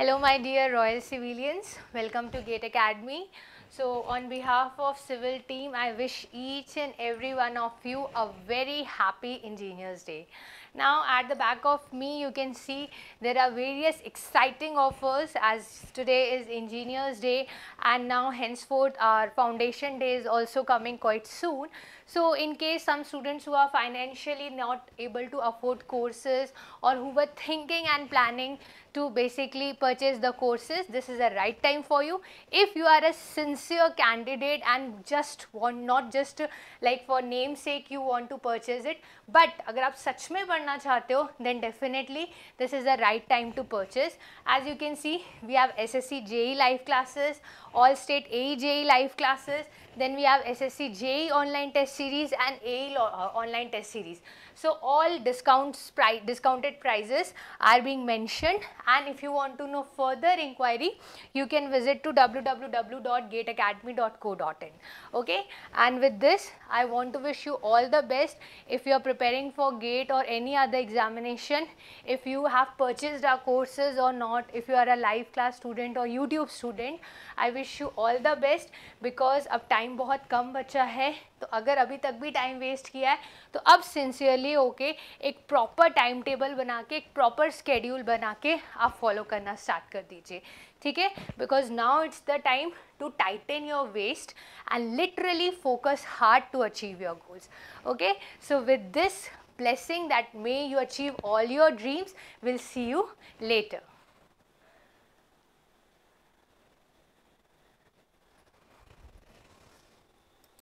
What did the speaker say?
Hello my dear Royal Civilians, welcome to GATE Academy. So on behalf of civil team, I wish each and every one of you a very happy Engineers Day. Now at the back of me, you can see there are various exciting offers as today is Engineers Day and now henceforth our Foundation Day is also coming quite soon. So in case some students who are financially not able to afford courses or who were thinking and planning to basically purchase the courses, this is a right time for you. If you are a sincere candidate and just want not just like for namesake you want to purchase it, but अगर आप सच में पढ़ना चाहते हो then definitely this is the right time to purchase. As you can see we have SSC JE live classes, all state AJ live classes, then we have SSC JE online test series and AJ uh, online test series. So all discounts, pri discounted prices are being mentioned and if you want to know know further inquiry, you can visit to www.gateacademy.co.in. Okay, and with this, I want to wish you all the best. If you are preparing for GATE or any other examination, if you have purchased our courses or not, if you are a live class student or YouTube student, I wish you all the best because अब time बहुत कम बचा है तो अगर अभी तक भी time waste किया है तो अब सिंसियरली ओके okay, एक प्रॉपर टाइम टेबल बना के एक प्रॉपर स्केड्यूल बना के आप फॉलो करना स्टार्ट कर दीजिए ठीक है because now it's the time to tighten your waist and literally focus hard to achieve your goals okay so with this blessing that may you achieve all your dreams will see you letter